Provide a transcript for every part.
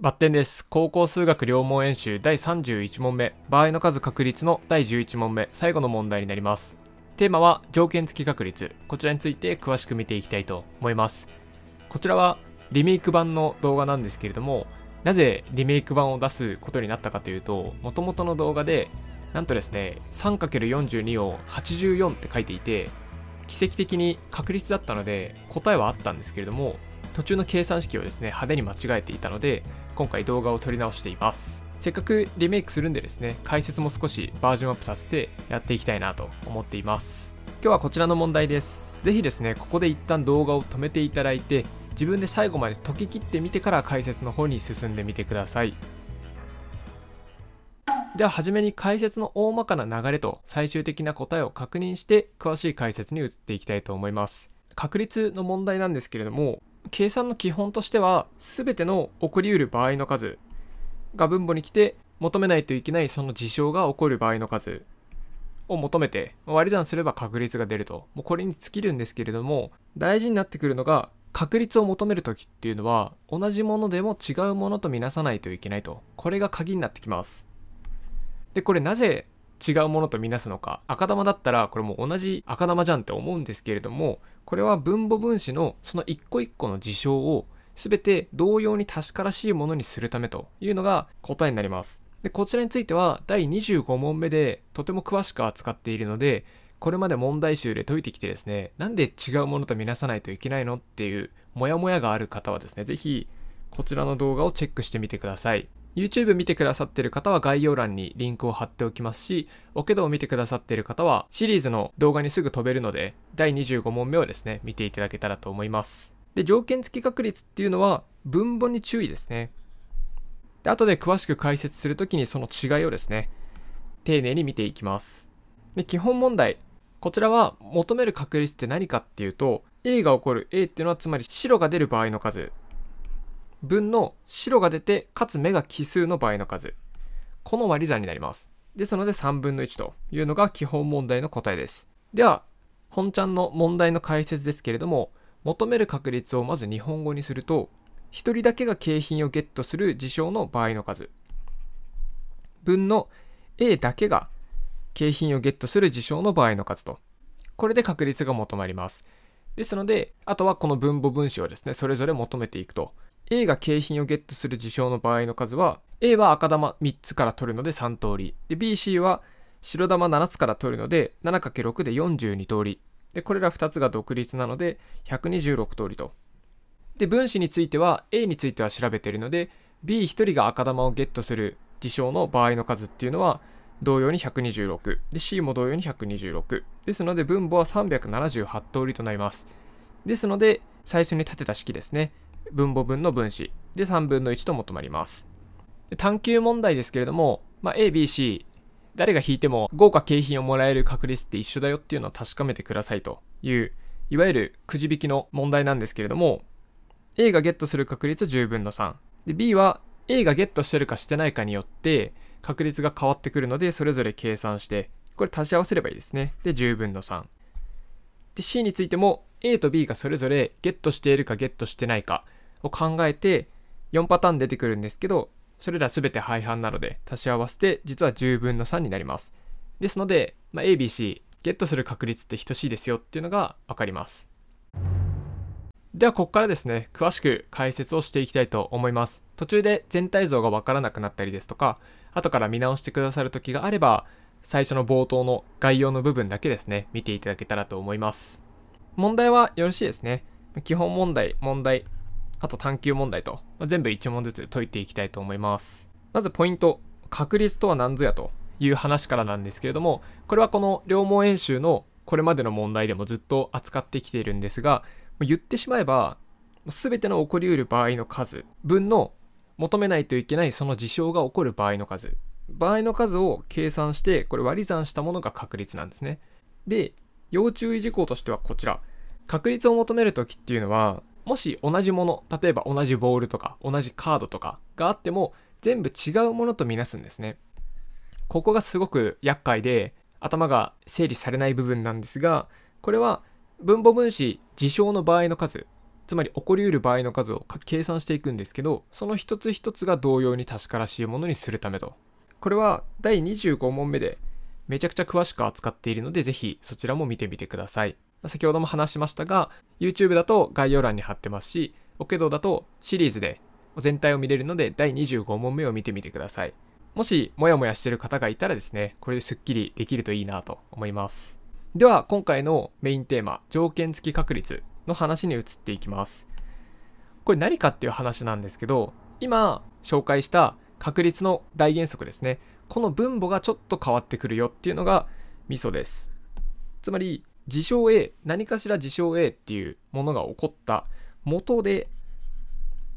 バッテンです。高校数学両問演習第31問目、場合の数確率の第11問目、最後の問題になります。テーマは条件付き確率。こちらについて詳しく見ていきたいと思います。こちらはリメイク版の動画なんですけれども、なぜリメイク版を出すことになったかというと、もともとの動画で、なんとですね、3×42 を84って書いていて、奇跡的に確率だったので答えはあったんですけれども、途中の計算式をですね、派手に間違えていたので、今回動画を撮り直しています。せっかくリメイクするんでですね、解説も少しバージョンアップさせてやっていきたいなと思っています。今日はこちらの問題です。ぜひですね、ここで一旦動画を止めていただいて、自分で最後まで解き切ってみてから解説の方に進んでみてください。では初めに解説の大まかな流れと最終的な答えを確認して詳しい解説に移っていきたいと思います。確率の問題なんですけれども計算の基本としては全ての起こりうる場合の数が分母に来て求めないといけないその事象が起こる場合の数を求めて割り算すれば確率が出るともうこれに尽きるんですけれども大事になってくるのが確率を求める時っていうのは同じものでも違うものと見なさないといけないとこれが鍵になってきますでこれなぜ違うものとみなすのか赤玉だったらこれも同じ赤玉じゃんって思うんですけれどもこれは分母分子のその一個一個の事象を全て同様に確からしいものにするためというのが答えになりますでこちらについては第25問目でとても詳しく扱っているのでこれまで問題集で解いてきてですねなんで違うものとみなさないといけないのっていうモヤモヤがある方はですね是非こちらの動画をチェックしてみてください YouTube 見てくださってる方は概要欄にリンクを貼っておきますし、おけどを見てくださってる方はシリーズの動画にすぐ飛べるので、第25問目をですね、見ていただけたらと思います。で、条件付き確率っていうのは分母に注意ですね。で、後で詳しく解説するときにその違いをですね、丁寧に見ていきます。で、基本問題。こちらは求める確率って何かっていうと、A が起こる A っていうのはつまり白が出る場合の数分の白が出て、かつ目が奇数の場合の数。この割り算になります。ですので3分の1というのが基本問題の答えです。では、本ちゃんの問題の解説ですけれども、求める確率をまず日本語にすると、1人だけが景品をゲットする事象の場合の数。分の A だけが景品をゲットする事象の場合の数と。これで確率が求まります。ですので、あとはこの分母分子をですね、それぞれ求めていくと A が景品をゲットする事象の場合の数は A は赤玉3つから取るので3通り BC は白玉7つから取るので 7×6 で42通りでこれら2つが独立なので126通りとで分子については A については調べているので B1 人が赤玉をゲットする事象の場合の数っていうのは同様に126で C も同様に126ですので分母は378通りとなりますですので最初に立てた式ですね分母分の分子で3分の1と求まります。探究問題ですけれども、まあ、A、B、C、誰が引いても豪華景品をもらえる確率って一緒だよっていうのを確かめてくださいという、いわゆるくじ引きの問題なんですけれども、A がゲットする確率10分の3。で、B は A がゲットしてるかしてないかによって確率が変わってくるので、それぞれ計算して、これ足し合わせればいいですね。で、10分の3。で、C についても A と B がそれぞれゲットしているかゲットしてないかを考えて4パターン出てくるんですけどそれら全て廃反なので足し合わせて実は10分の3になりますですので、まあ、ABC ゲットする確率って等しいですよっていうのが分かりますではここからですね詳しく解説をしていきたいと思います途中で全体像が分からなくなったりですとか後から見直してくださる時があれば最初の冒頭の概要の部分だけですね見ていただけたらと思います問題はよろしいですね。基本問題、問題、あと探究問題と、まあ、全部1問ずつ解いていきたいと思います。まずポイント、確率とは何ぞやという話からなんですけれども、これはこの両毛演習のこれまでの問題でもずっと扱ってきているんですが、言ってしまえば、全ての起こりうる場合の数分の求めないといけないその事象が起こる場合の数場合の数を計算してこれ割り算したものが確率なんですねで要注意事項としてはこちら。確率を求める時っていうのは、もし同じもの、例えば同じボールとか同じカードとかがあっても全部違うものとみなすんですね。ここがすごく厄介で頭が整理されない部分なんですが、これは分母分子事象の場合の数、つまり起こりうる場合の数を計算していくんですけど、その一つ一つが同様に確からしいものにするためと。これは第25問目でめちゃくちゃ詳しく扱っているので、ぜひそちらも見てみてください。先ほども話しましたが、YouTube だと概要欄に貼ってますし、オケドだとシリーズで全体を見れるので、第25問目を見てみてください。もし、モヤモヤしてる方がいたらですね、これですっきりできるといいなと思います。では、今回のメインテーマ、条件付き確率の話に移っていきます。これ何かっていう話なんですけど、今紹介した確率の大原則ですね。この分母がちょっと変わってくるよっていうのがミソです。つまり、事象 A、何かしら事象 A っていうものが起こった元で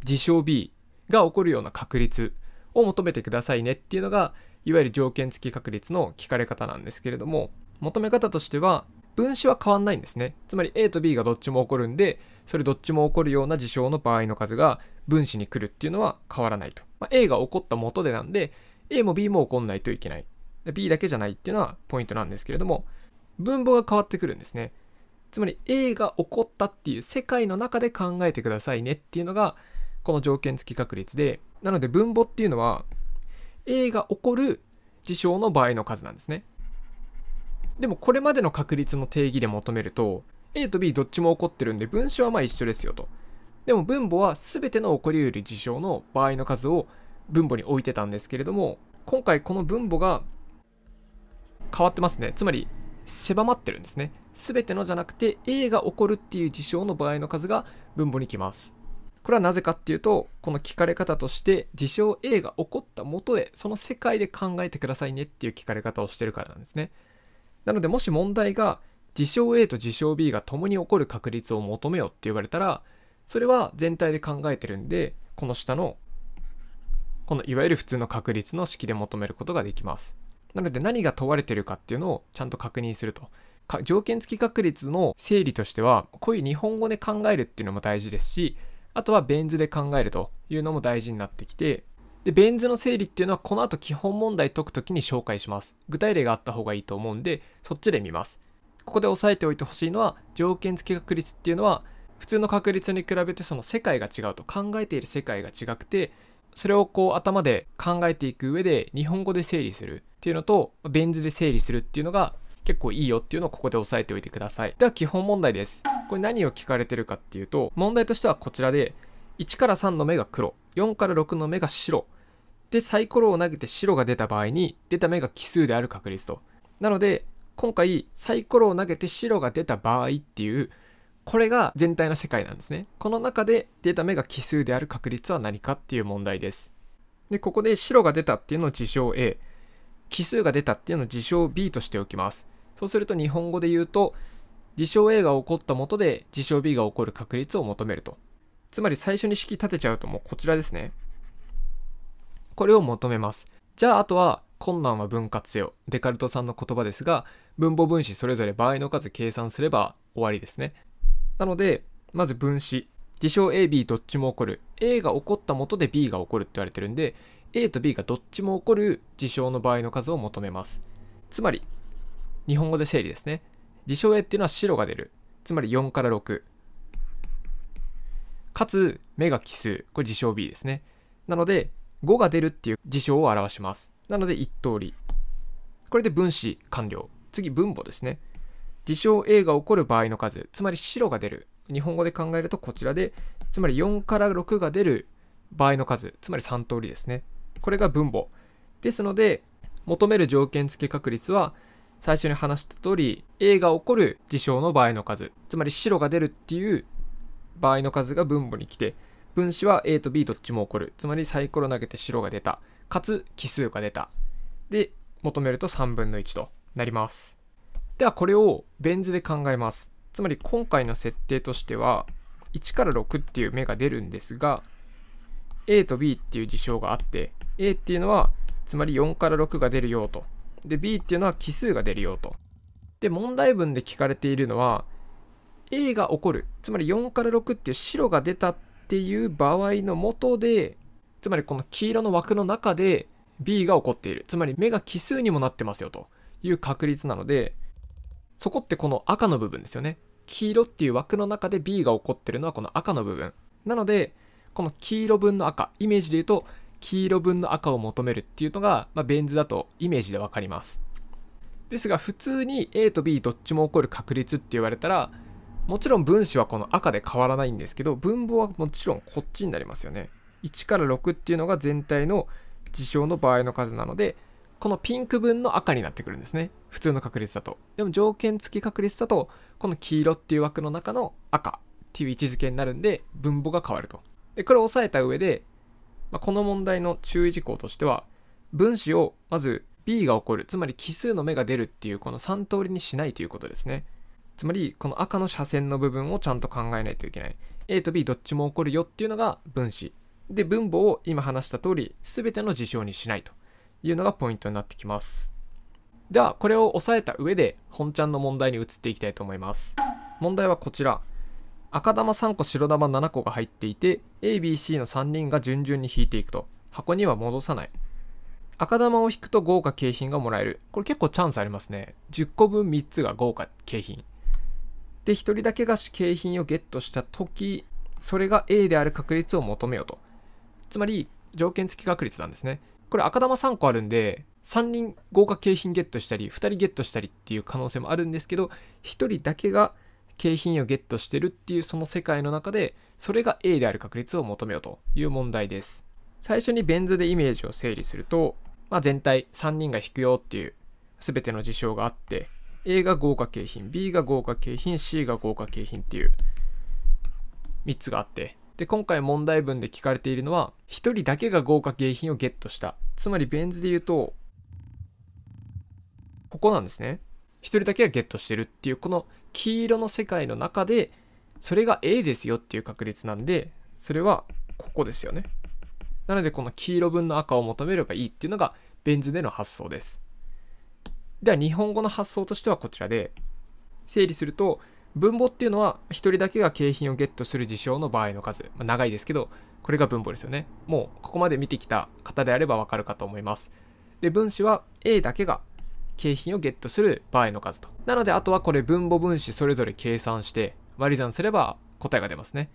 事象 B が起こるような確率を求めてくださいねっていうのが、いわゆる条件付き確率の聞かれ方なんですけれども、求め方としては、分子は変わんないんですね。つまり A と B がどっちも起こるんで、それどっちも起こるような事象の場合の数が分子に来るっていうのは変わらないと。まあ、A が起こった元でなんで、A も B も起こんないといけない。B だけじゃないっていうのはポイントなんですけれども、分母が変わってくるんですね。つまり A が起こったっていう世界の中で考えてくださいねっていうのが、この条件付き確率で、なので分母っていうのは、A が起こる事象の場合の数なんですね。でもこれまでの確率の定義で求めると、A と B どっちも起こってるんで分子はまあ一緒ですよと。でも分母は全ての起こりうる事象の場合の数を分母に置いてたんですけれども、今回この分母が変わってますね。つまり、狭まってるんですね。全てのじゃなくて A が起こるっていう事象の場合の数が分母に来ます。これはなぜかっていうと、この聞かれ方として事象 A が起こった元で、その世界で考えてくださいねっていう聞かれ方をしてるからなんですね。なのでもし問題が事象 A と事象 B が共に起こる確率を求めよって言われたら、それは全体で考えてるんで、この下のこのいわゆる普通の確率の式で求めることができます。なので何が問われてるかっていうのをちゃんと確認すると。条件付き確率の整理としては、こういう日本語で考えるっていうのも大事ですし、あとはベン図で考えるというのも大事になってきて、で、ベン図の整理っていうのはこの後基本問題解くときに紹介します。具体例があった方がいいと思うんで、そっちで見ます。ここで押さえておいてほしいのは、条件付き確率っていうのは、普通の確率に比べてその世界が違うと考えている世界が違くてそれをこう頭で考えていく上で日本語で整理するっていうのと、ベン図で整理するっていうのが結構いいよっていうのをここで押さえておいてください。では基本問題です。これ何を聞かれてるかっていうと、問題としてはこちらで、1から3の目が黒、4から6の目が白。で、サイコロを投げて白が出た場合に、出た目が奇数である確率と。なので、今回サイコロを投げて白が出た場合っていうこれが全体の世界なんですね。この中で出た目が奇数である確率は何かっていう問題です。で、ここで白が出たっていうのを事象 A、奇数が出たっていうのを事象 B としておきます。そうすると日本語で言うと、事象 A が起こったもとで事象 B が起こる確率を求めると。つまり最初に式立てちゃうともうこちらですね。これを求めます。じゃああとは困難は分割せよ。デカルトさんの言葉ですが、分母分子それぞれ場合の数計算すれば終わりですね。なので、まず分子。事象 A、B どっちも起こる。A が起こったもとで B が起こるって言われてるんで、A と B がどっちも起こる事象の場合の数を求めます。つまり、日本語で整理ですね。事象 A っていうのは白が出る。つまり4から6。かつ、目が奇数。これ事象 B ですね。なので、5が出るっていう事象を表します。なので1通り。これで分子完了。次、分母ですね。事象 A が起こる場合の数、つまり白が出る。日本語で考えるとこちらで、つまり4から6が出る場合の数、つまり3通りですね。これが分母。ですので、求める条件付き確率は、最初に話した通り、A が起こる事象の場合の数、つまり白が出るっていう場合の数が分母に来て、分子は A と B どっちも起こる。つまりサイコロ投げて白が出た。かつ奇数が出た。で、求めると3分の1となります。ではこれをベン図で考えます。つまり今回の設定としては1から6っていう目が出るんですが A と B っていう事象があって A っていうのはつまり4から6が出るよとで B っていうのは奇数が出るよとで問題文で聞かれているのは A が起こるつまり4から6っていう白が出たっていう場合のもとでつまりこの黄色の枠の中で B が起こっているつまり目が奇数にもなってますよという確率なのでそこってこの赤の部分ですよね。黄色っていう枠の中で B が起こってるのはこの赤の部分。なので、この黄色分の赤、イメージで言うと、黄色分の赤を求めるっていうのが、まあ、ベン図だとイメージでわかります。ですが、普通に A と B どっちも起こる確率って言われたら、もちろん分子はこの赤で変わらないんですけど、分母はもちろんこっちになりますよね。1から6っていうのが全体の事象の場合の数なので、このピンク分の赤になってくるんですね。普通の確率だと。でも条件付き確率だと、この黄色っていう枠の中の赤っていう位置づけになるんで、分母が変わると。で、これを押さえた上で、まあ、この問題の注意事項としては、分子をまず B が起こる、つまり奇数の目が出るっていうこの3通りにしないということですね。つまり、この赤の斜線の部分をちゃんと考えないといけない。A と B どっちも起こるよっていうのが分子。で、分母を今話した通り、全ての事象にしないと。いうのがポイントになってきます。では、これを押さえた上で、本ちゃんの問題に移っていきたいと思います。問題はこちら。赤玉3個、白玉7個が入っていて、A、B、C の3人が順々に引いていくと。箱には戻さない。赤玉を引くと豪華景品がもらえる。これ結構チャンスありますね。10個分3つが豪華景品。で、1人だけが景品をゲットした時、それが A である確率を求めようと。つまり、条件付き確率なんですね。これ赤玉3個あるんで、3人豪華景品ゲットしたり、2人ゲットしたりっていう可能性もあるんですけど、1人だけが景品をゲットしてるっていうその世界の中で、それが A である確率を求めようという問題です。最初にベン図でイメージを整理すると、まあ、全体3人が引くよっていう全ての事象があって、A が豪華景品、B が豪華景品、C が豪華景品っていう3つがあって、で今回問題文で聞かれているのは1人だけが豪華景品をゲットしたつまりベン図で言うとここなんですね1人だけがゲットしてるっていうこの黄色の世界の中でそれが A ですよっていう確率なんでそれはここですよねなのでこの黄色分の赤を求めればいいっていうのがベン図での発想ですでは日本語の発想としてはこちらで整理すると分母っていうのは1人だけが景品をゲットする事象の場合の数、まあ、長いですけどこれが分母ですよねもうここまで見てきた方であればわかるかと思いますで分子は A だけが景品をゲットする場合の数となのであとはこれ分母分子それぞれ計算して割り算すれば答えが出ますね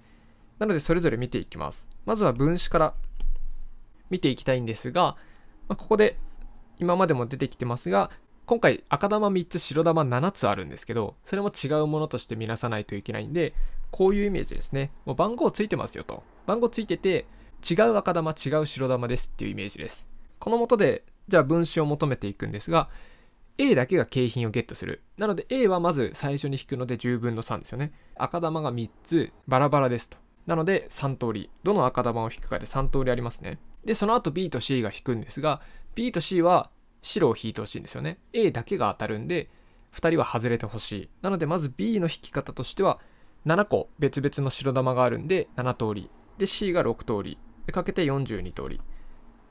なのでそれぞれ見ていきますまずは分子から見ていきたいんですが、まあ、ここで今までも出てきてますが今回赤玉3つ白玉7つあるんですけどそれも違うものとして見なさないといけないんでこういうイメージですねもう番号ついてますよと番号ついてて違う赤玉違う白玉ですっていうイメージですこのもとでじゃあ分子を求めていくんですが A だけが景品をゲットするなので A はまず最初に引くので10分の3ですよね赤玉が3つバラバラですとなので3通りどの赤玉を引くかで3通りありますねでその後 B と C が引くんですが B と C は白を引いてほしいんですよね。A だけが当たるんで、2人は外れてほしい。なので、まず B の引き方としては、7個別々の白玉があるんで、7通り。で、C が6通り。で、かけて42通り。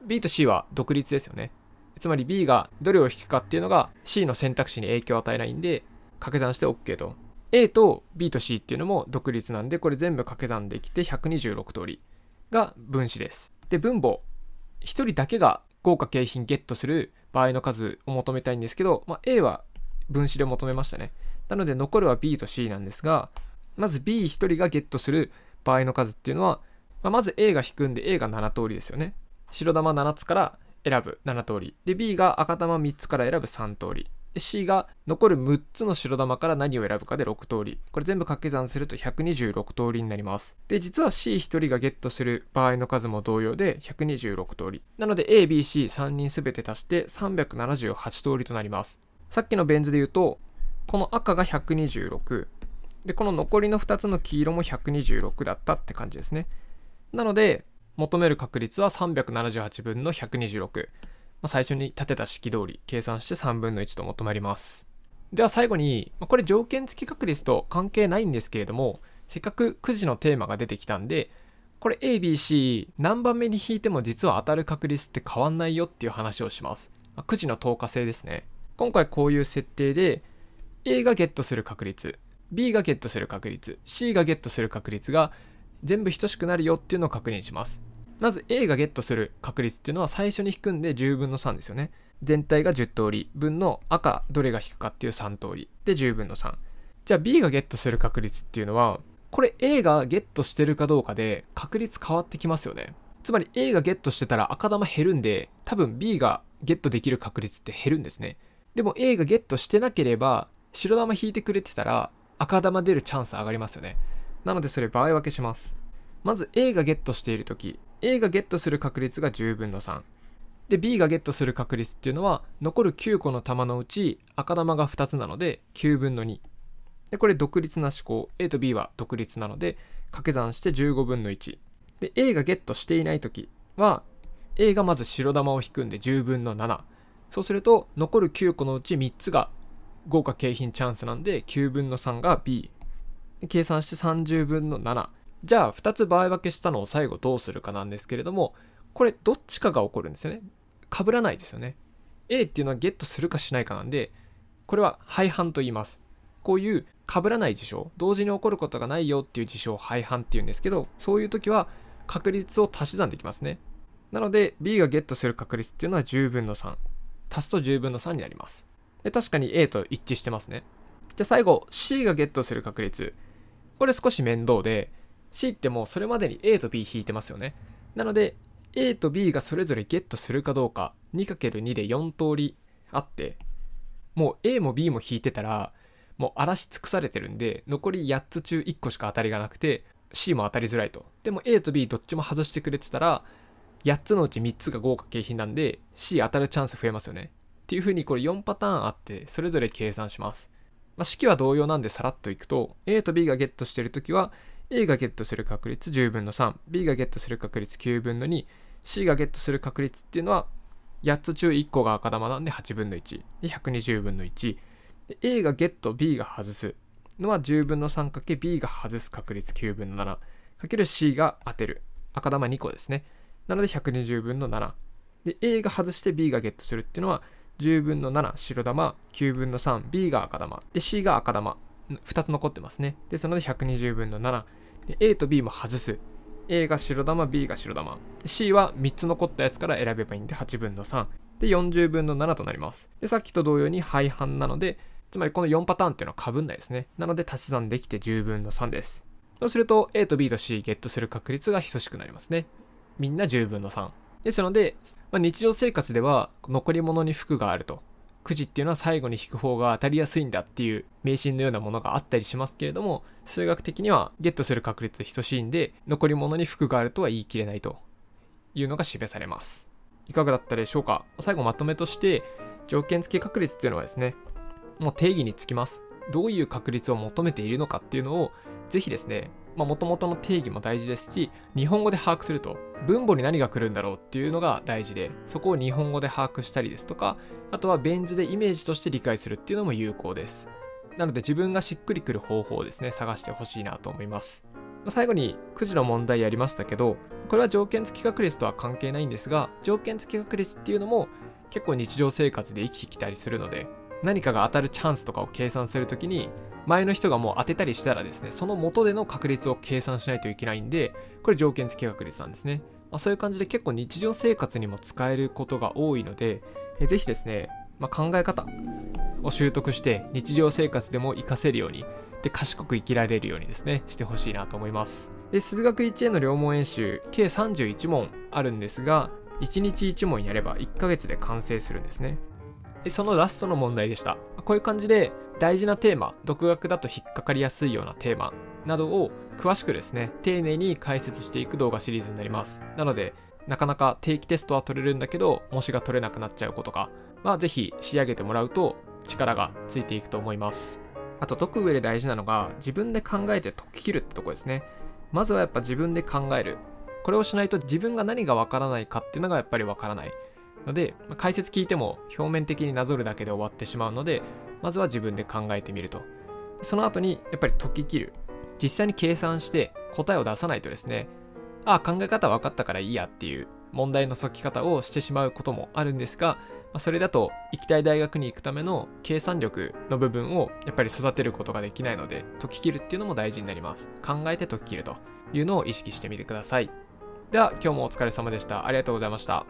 B と C は独立ですよね。つまり B がどれを引くかっていうのが C の選択肢に影響を与えないんで、掛け算して OK と。A と B と C っていうのも独立なんで、これ全部掛け算できて126通りが分子です。で、分母。1人だけが豪華景品ゲットする場合の数を求めたいんですけど、まあ、A は分子で求めましたね。なので残るは B と C なんですが、まず B1 人がゲットする場合の数っていうのは、まあ、まず A が引くんで A が7通りですよね。白玉7つから選ぶ7通り。で、B が赤玉3つから選ぶ3通り。C が残る6つの白玉から何を選ぶかで6通りこれ全部掛け算すると126通りになりますで実は C1 人がゲットする場合の数も同様で126通りなので ABC3 人全て足して378通りとなりますさっきのベン図で言うとこの赤が126でこの残りの2つの黄色も126だったって感じですねなので求める確率は378分の126まあ、最初に立てた式通り計算して3分の1と求めます。では最後に、まあ、これ条件付き確率と関係ないんですけれども、せっかくくじのテーマが出てきたんで、これ ABC 何番目に引いても実は当たる確率って変わんないよっていう話をします。まあ、くじの透過性ですね。今回こういう設定で A がゲットする確率、B がゲットする確率、C がゲットする確率が全部等しくなるよっていうのを確認します。まず A がゲットする確率っていうのは最初に引くんで10分の3ですよね。全体が10通り分の赤どれが引くかっていう3通りで10分の3。じゃあ B がゲットする確率っていうのはこれ A がゲットしてるかどうかで確率変わってきますよね。つまり A がゲットしてたら赤玉減るんで多分 B がゲットできる確率って減るんですね。でも A がゲットしてなければ白玉引いてくれてたら赤玉出るチャンス上がりますよね。なのでそれ場合分けします。まず A がゲットしている時 A がゲットする確率が10分の3で B がゲットする確率っていうのは残る9個の玉のうち赤玉が2つなので9分の2でこれ独立な思考 A と B は独立なので掛け算して15分の1で A がゲットしていない時は A がまず白玉を引くんで10分の7そうすると残る9個のうち3つが豪華景品チャンスなんで9分の3が B 計算して30分の7じゃあ2つ場合分けしたのを最後どうするかなんですけれどもこれどっちかが起こるんですよね被らないですよね A っていうのはゲットするかしないかなんでこれは廃反と言いますこういう被らない事象同時に起こることがないよっていう事象を廃反っていうんですけどそういう時は確率を足し算できますねなので B がゲットする確率っていうのは10分の3足すと10分の3になりますで確かに A と一致してますねじゃあ最後 C がゲットする確率これ少し面倒で C ってもうそれまでに A と B 引いてますよね。なので A と B がそれぞれゲットするかどうか 2×2 で4通りあってもう A も B も引いてたらもう荒らし尽くされてるんで残り8つ中1個しか当たりがなくて C も当たりづらいと。でも A と B どっちも外してくれてたら8つのうち3つが豪華景品なんで C 当たるチャンス増えますよね。っていう風にこれ4パターンあってそれぞれ計算します。まあ、式は同様なんでさらっといくと A と B がゲットしてるときは A がゲットする確率10分の 3B がゲットする確率9分の 2C がゲットする確率っていうのは8つ中1個が赤玉なんで8分の1で120分の 1A がゲット B が外すのは10分の 3×B が外す確率9分の 7×C が当てる赤玉2個ですねなので120分の7 A が外して B がゲットするっていうのは10分の7白玉9分の 3B が赤玉で C が赤玉2つ残ってますねですので120分の7で A と B も外す A が白玉 B が白玉 C は3つ残ったやつから選べばいいんで8分の3で40分の7となりますでさっきと同様に廃反なのでつまりこの4パターンっていうのは被んないですねなので足し算できて10分の3ですそうすると A と B と C ゲットする確率が等しくなりますねみんな10分の3ですので、まあ、日常生活では残り物に服があるとくじっていうのは最後に引く方が当たりやすいんだっていう迷信のようなものがあったりしますけれども数学的にはゲットする確率等しいんで残り物に服があるとは言い切れないというのが示されますいかがだったでしょうか最後まとめとして条件付き確率っていうのはですねもう定義につきますどういう確率を求めているのかっていうのをぜひですねもともとの定義も大事ですし日本語で把握すると分母に何が来るんだろうっていうのが大事でそこを日本語で把握したりですとかあとはベン図でイメージとして理解するっていうのも有効ですなので自分がしっくりくる方法をですね探してほしいなと思います最後にくじの問題やりましたけどこれは条件付き確率とは関係ないんですが条件付き確率っていうのも結構日常生活で生きてきたりするので何かが当たるチャンスとかを計算する時に前の人がもう当てたりしたらですね、その元での確率を計算しないといけないんで、これ条件付き確率なんですね。まあ、そういう感じで結構日常生活にも使えることが多いので、えー、ぜひですね、まあ、考え方を習得して日常生活でも活かせるように、で賢く生きられるようにですね、してほしいなと思います。で、数学1への両問演習、計31問あるんですが、1日1問やれば1ヶ月で完成するんですね。そのラストの問題でした。こういう感じで大事なテーマ、独学だと引っかかりやすいようなテーマなどを詳しくですね、丁寧に解説していく動画シリーズになります。なので、なかなか定期テストは取れるんだけど、模試が取れなくなっちゃうことかは、是非仕上げてもらうと力がついていくと思います。あと解く上で大事なのが、自分で考えて解ききるってとこですね。まずはやっぱ自分で考える。これをしないと自分が何がわからないかっていうのがやっぱりわからない。ので、まあ、解説聞いても表面的になぞるだけで終わってしまうのでまずは自分で考えてみるとその後にやっぱり解ききる実際に計算して答えを出さないとですねああ考え方分かったからいいやっていう問題の解き方をしてしまうこともあるんですが、まあ、それだと行きたい大学に行くための計算力の部分をやっぱり育てることができないので解ききるっていうのも大事になります考えて解ききるというのを意識してみてくださいでは今日もお疲れ様でしたありがとうございました